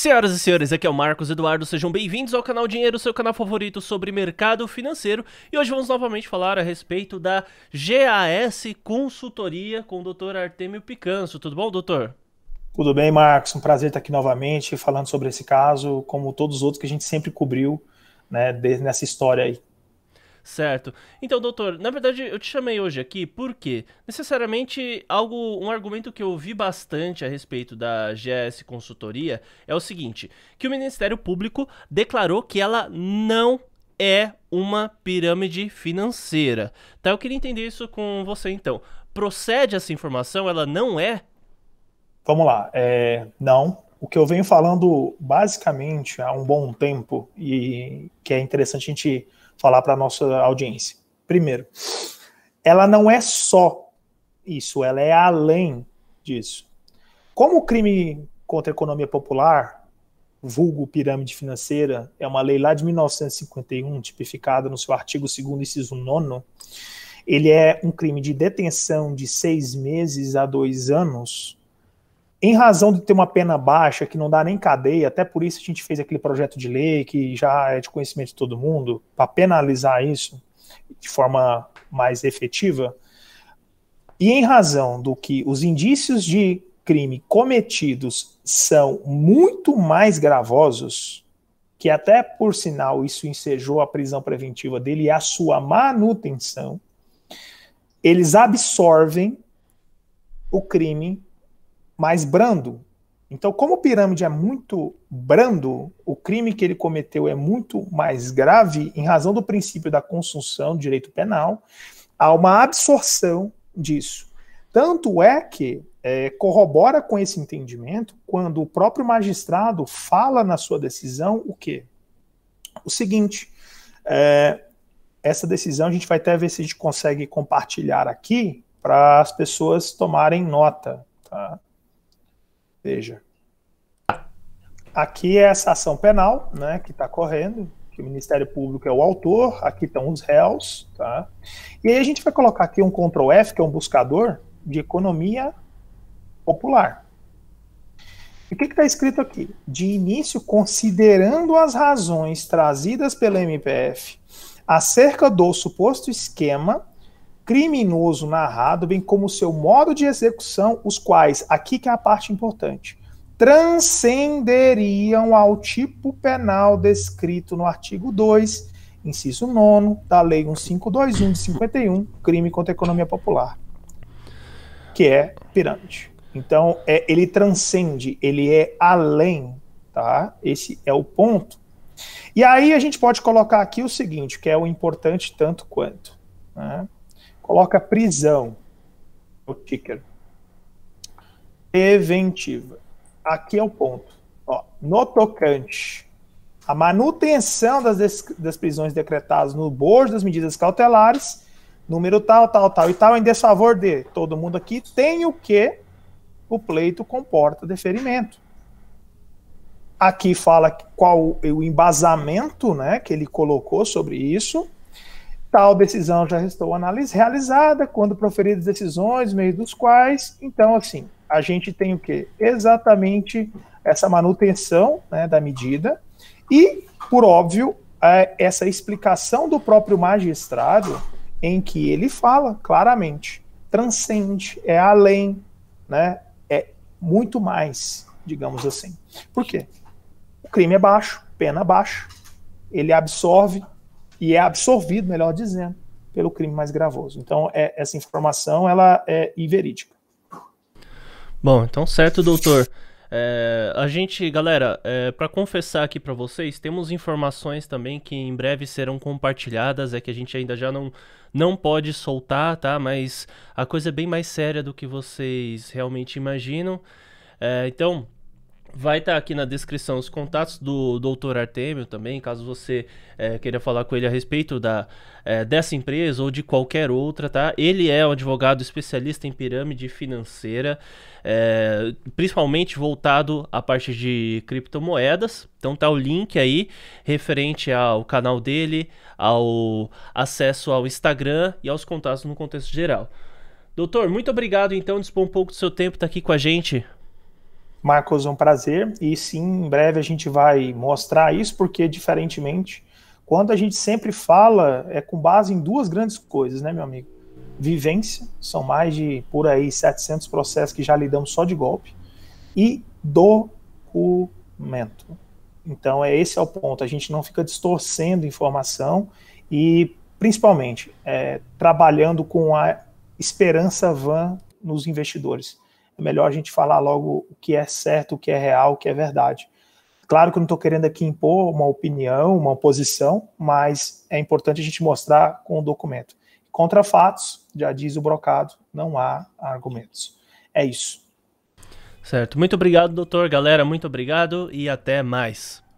Senhoras e senhores, aqui é o Marcos Eduardo, sejam bem-vindos ao canal Dinheiro, seu canal favorito sobre mercado financeiro. E hoje vamos novamente falar a respeito da GAS Consultoria com o Dr. Artemio Picanso. Tudo bom, doutor? Tudo bem, Marcos. Um prazer estar aqui novamente falando sobre esse caso, como todos os outros que a gente sempre cobriu né, nessa história aí. Certo. Então, doutor, na verdade eu te chamei hoje aqui porque necessariamente algo, um argumento que eu ouvi bastante a respeito da GS Consultoria é o seguinte, que o Ministério Público declarou que ela não é uma pirâmide financeira. Tá, eu queria entender isso com você então. Procede essa informação? Ela não é? Vamos lá. É, não, o que eu venho falando basicamente há um bom tempo e que é interessante a gente falar para a nossa audiência. Primeiro, ela não é só isso, ela é além disso. Como o crime contra a economia popular, vulgo pirâmide financeira, é uma lei lá de 1951, tipificada no seu artigo 2 inciso 9, ele é um crime de detenção de seis meses a dois anos, em razão de ter uma pena baixa, que não dá nem cadeia, até por isso a gente fez aquele projeto de lei que já é de conhecimento de todo mundo, para penalizar isso de forma mais efetiva, e em razão do que os indícios de crime cometidos são muito mais gravosos, que até por sinal isso ensejou a prisão preventiva dele e a sua manutenção, eles absorvem o crime mais brando. Então, como pirâmide é muito brando, o crime que ele cometeu é muito mais grave em razão do princípio da consunção do direito penal, há uma absorção disso. Tanto é que é, corrobora com esse entendimento quando o próprio magistrado fala na sua decisão o quê? O seguinte, é, essa decisão a gente vai até ver se a gente consegue compartilhar aqui para as pessoas tomarem nota. Veja, ah. aqui é essa ação penal, né, que está correndo, que o Ministério Público é o autor, aqui estão os réus, tá? E aí a gente vai colocar aqui um Ctrl F, que é um buscador de economia popular. E o que está escrito aqui? De início, considerando as razões trazidas pela MPF acerca do suposto esquema criminoso narrado, bem como seu modo de execução, os quais, aqui que é a parte importante, transcenderiam ao tipo penal descrito no artigo 2, inciso 9 da Lei 1521 de 51, crime contra a economia popular, que é pirâmide. Então, é, ele transcende, ele é além, tá? Esse é o ponto. E aí a gente pode colocar aqui o seguinte, que é o importante tanto quanto, né? coloca prisão no ticker. Preventiva. Aqui é o ponto. Ó, no tocante a manutenção das, das prisões decretadas no bojo das medidas cautelares, número tal, tal, tal e tal, em desfavor de todo mundo aqui, tem o que o pleito comporta deferimento. Aqui fala qual o embasamento né, que ele colocou sobre isso, Tal decisão já restou análise realizada quando proferidas decisões, meio dos quais, então, assim, a gente tem o quê? Exatamente essa manutenção né, da medida e, por óbvio, é, essa explicação do próprio magistrado em que ele fala claramente, transcende, é além, né, é muito mais, digamos assim. Por quê? O crime é baixo, pena baixa, ele absorve e é absorvido, melhor dizendo, pelo crime mais gravoso. Então, é, essa informação ela é inverídica. Bom, então certo, doutor. É, a gente, galera, é, para confessar aqui para vocês, temos informações também que em breve serão compartilhadas, é que a gente ainda já não, não pode soltar, tá? Mas a coisa é bem mais séria do que vocês realmente imaginam. É, então, Vai estar tá aqui na descrição os contatos do Dr. Artemio também, caso você é, queira falar com ele a respeito da, é, dessa empresa ou de qualquer outra, tá? Ele é um advogado especialista em pirâmide financeira, é, principalmente voltado à parte de criptomoedas. Então tá o link aí referente ao canal dele, ao acesso ao Instagram e aos contatos no contexto geral. Doutor, muito obrigado então, dispor um pouco do seu tempo, tá aqui com a gente. Marcos, é um prazer. E sim, em breve a gente vai mostrar isso, porque diferentemente, quando a gente sempre fala, é com base em duas grandes coisas, né, meu amigo? Vivência, são mais de por aí 700 processos que já lidamos só de golpe, e documento. Então, é esse é o ponto. A gente não fica distorcendo informação e, principalmente, é, trabalhando com a esperança van nos investidores é melhor a gente falar logo o que é certo, o que é real, o que é verdade. Claro que eu não estou querendo aqui impor uma opinião, uma posição, mas é importante a gente mostrar com o documento. Contra fatos, já diz o brocado, não há argumentos. É isso. Certo. Muito obrigado, doutor. Galera, muito obrigado e até mais.